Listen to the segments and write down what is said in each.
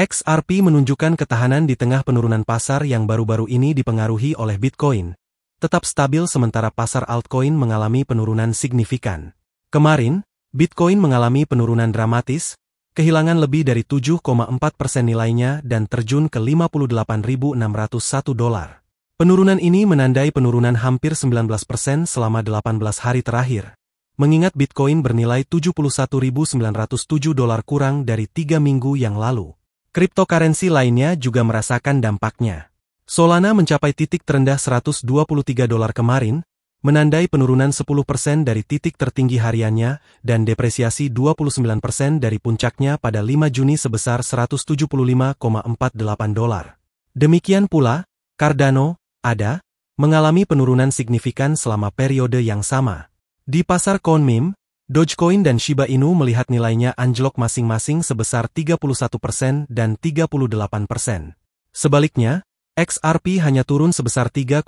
XRP menunjukkan ketahanan di tengah penurunan pasar yang baru-baru ini dipengaruhi oleh Bitcoin. Tetap stabil sementara pasar altcoin mengalami penurunan signifikan. Kemarin, Bitcoin mengalami penurunan dramatis, kehilangan lebih dari 7,4 persen nilainya dan terjun ke 58.601 dolar. Penurunan ini menandai penurunan hampir 19 persen selama 18 hari terakhir. Mengingat Bitcoin bernilai 71.907 dolar kurang dari tiga minggu yang lalu. Cryptocurrency lainnya juga merasakan dampaknya. Solana mencapai titik terendah 123 dolar kemarin, menandai penurunan 10% dari titik tertinggi hariannya dan depresiasi 29% dari puncaknya pada 5 Juni sebesar 175,48 dolar. Demikian pula, Cardano, ADA, mengalami penurunan signifikan selama periode yang sama. Di pasar Konmim, Dogecoin dan Shiba Inu melihat nilainya anjlok masing-masing sebesar 31% dan 38%. Sebaliknya, XRP hanya turun sebesar 3,68%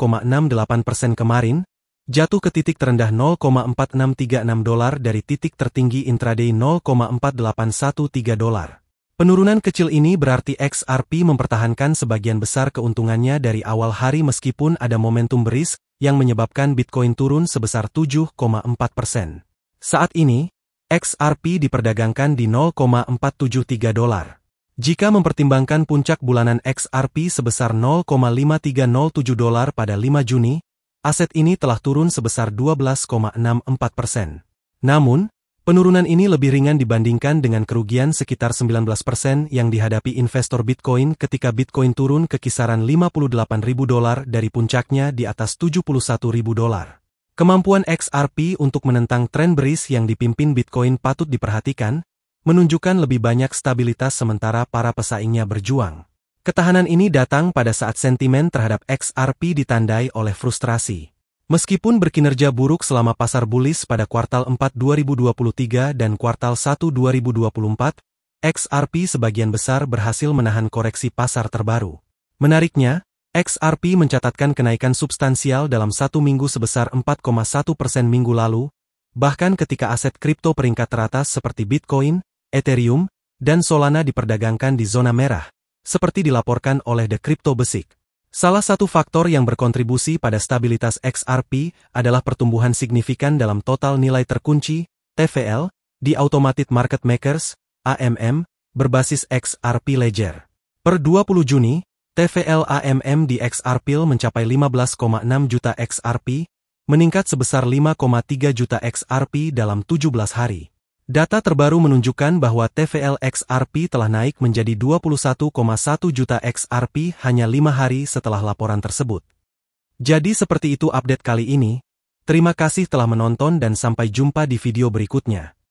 kemarin, jatuh ke titik terendah 0,4636 dolar dari titik tertinggi intraday 0,4813 dolar. Penurunan kecil ini berarti XRP mempertahankan sebagian besar keuntungannya dari awal hari meskipun ada momentum beris yang menyebabkan Bitcoin turun sebesar 7,4%. Saat ini, XRP diperdagangkan di 0,473 dolar. Jika mempertimbangkan puncak bulanan XRP sebesar 0,5307 dolar pada 5 Juni, aset ini telah turun sebesar 12,64 persen. Namun, penurunan ini lebih ringan dibandingkan dengan kerugian sekitar 19 yang dihadapi investor Bitcoin ketika Bitcoin turun ke kisaran 58.000 dolar dari puncaknya di atas 71.000 dolar. Kemampuan XRP untuk menentang tren beris yang dipimpin Bitcoin patut diperhatikan, menunjukkan lebih banyak stabilitas sementara para pesaingnya berjuang. Ketahanan ini datang pada saat sentimen terhadap XRP ditandai oleh frustrasi. Meskipun berkinerja buruk selama pasar bullish pada kuartal 4 2023 dan kuartal 1 2024, XRP sebagian besar berhasil menahan koreksi pasar terbaru. Menariknya, XRP mencatatkan kenaikan substansial dalam satu minggu sebesar 4,1 persen minggu lalu, bahkan ketika aset kripto peringkat teratas seperti Bitcoin, Ethereum, dan Solana diperdagangkan di zona merah, seperti dilaporkan oleh The Crypto Besik. Salah satu faktor yang berkontribusi pada stabilitas XRP adalah pertumbuhan signifikan dalam total nilai terkunci, TVL, di Automated Market Makers, AMM, berbasis XRP Ledger. Per 20 Juni, TVL AMM di XRP mencapai 15,6 juta XRP, meningkat sebesar 5,3 juta XRP dalam 17 hari. Data terbaru menunjukkan bahwa TVL XRP telah naik menjadi 21,1 juta XRP hanya 5 hari setelah laporan tersebut. Jadi seperti itu update kali ini. Terima kasih telah menonton dan sampai jumpa di video berikutnya.